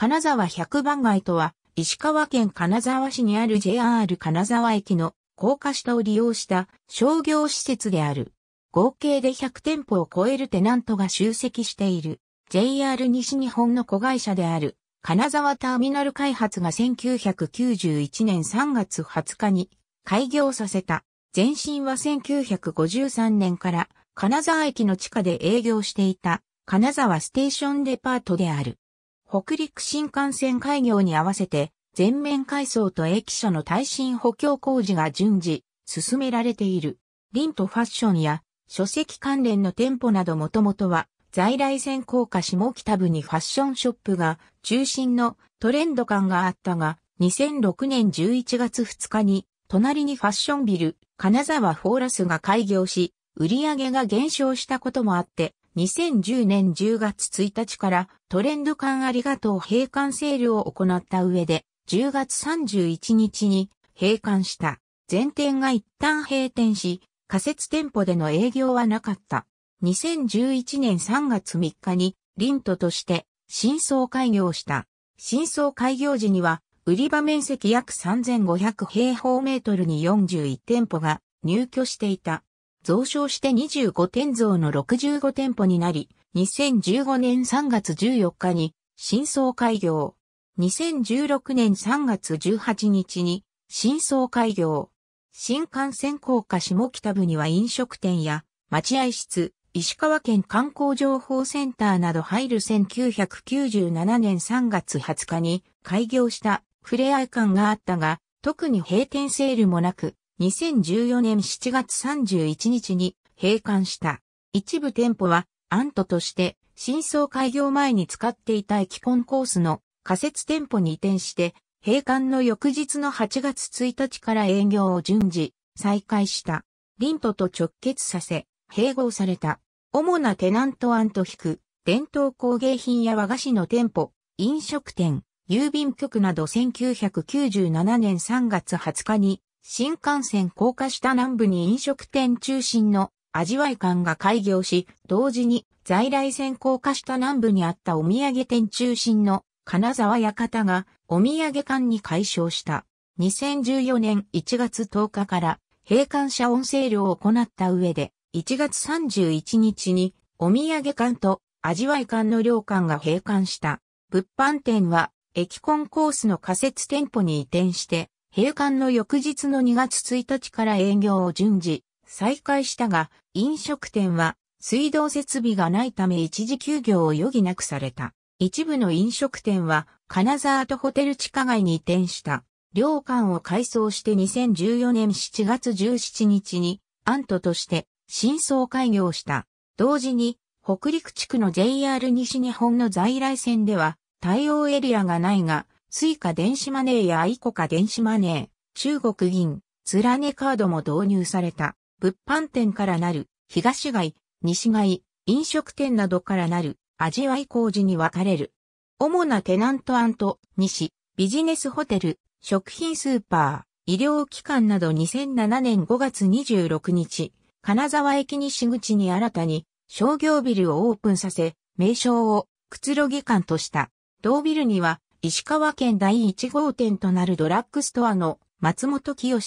金沢百番街とは、石川県金沢市にある JR 金沢駅の高架下を利用した商業施設である。合計で100店舗を超えるテナントが集積している JR 西日本の子会社である金沢ターミナル開発が1991年3月20日に開業させた。前身は1953年から金沢駅の地下で営業していた金沢ステーションデパートである。北陸新幹線開業に合わせて、全面改装と駅舎の耐震補強工事が順次、進められている。リントファッションや、書籍関連の店舗などもともとは、在来線高架下北部にファッションショップが中心のトレンド感があったが、2006年11月2日に、隣にファッションビル、金沢フォーラスが開業し、売上が減少したこともあって、2010年10月1日からトレンド館ありがとう閉館セールを行った上で、10月31日に閉館した。全店が一旦閉店し、仮設店舗での営業はなかった。2011年3月3日に、リントとして新装開業した。新装開業時には、売り場面積約3500平方メートルに41店舗が入居していた。増床して25店増の65店舗になり、2015年3月14日に新装開業。2016年3月18日に新装開業。新幹線高架下北部には飲食店や待合室、石川県観光情報センターなど入る1997年3月20日に開業したふれあい館があったが、特に閉店セールもなく、2014年7月31日に閉館した。一部店舗は、アントとして、新装開業前に使っていた駅コンコースの仮設店舗に移転して、閉館の翌日の8月1日から営業を順次、再開した。リントと直結させ、併合された。主なテナントアント引く、伝統工芸品や和菓子の店舗、飲食店、郵便局など1997年3月20日に新幹線高架下南部に飲食店中心の味わい館が開業し、同時に在来線高架下南部にあったお土産店中心の金沢館がお土産館に改称した。2014年1月10日から閉館者音声料を行った上で、1月31日にお土産館と味わい館の両館が閉館した。物販店は駅コンコースの仮設店舗に移転して、閉館の翌日の2月1日から営業を順次再開したが、飲食店は水道設備がないため一時休業を余儀なくされた。一部の飲食店は金沢とホテル地下街に移転した。両館を改装して2014年7月17日にアントとして新装開業した。同時に北陸地区の JR 西日本の在来線では対応エリアがないがスイカ電子マネーやアイコカ電子マネー、中国銀、ツラネカードも導入された。物販店からなる、東街、西街、飲食店などからなる、味わい工事に分かれる。主なテナントント、西、ビジネスホテル、食品スーパー、医療機関など2007年5月26日、金沢駅西口に新たに商業ビルをオープンさせ、名称をくつろぎ館とした。同ビルには石川県第1号店となるドラッグストアの松本清、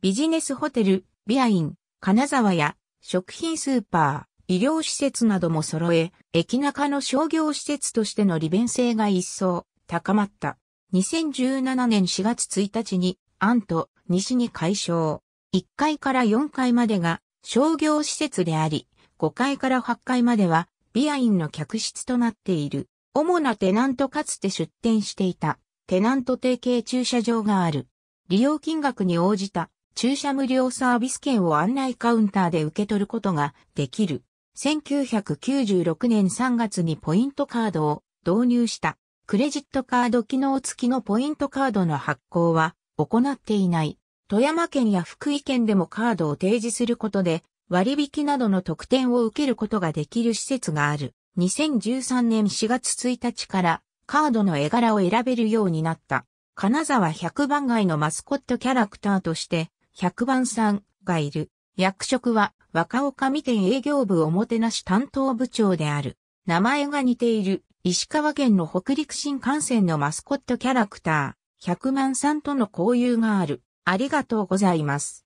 ビジネスホテル、ビアイン、金沢や食品スーパー、医療施設なども揃え、駅中の商業施設としての利便性が一層高まった。2017年4月1日に、アンと西に解消。1階から4階までが商業施設であり、5階から8階まではビアインの客室となっている。主なテナントかつて出店していたテナント提携駐車場がある。利用金額に応じた駐車無料サービス券を案内カウンターで受け取ることができる。1996年3月にポイントカードを導入したクレジットカード機能付きのポイントカードの発行は行っていない。富山県や福井県でもカードを提示することで割引などの特典を受けることができる施設がある。2013年4月1日からカードの絵柄を選べるようになった。金沢100番街のマスコットキャラクターとして100番さんがいる。役職は若岡美店営業部おもてなし担当部長である。名前が似ている石川県の北陸新幹線のマスコットキャラクター、100万さんとの交友がある。ありがとうございます。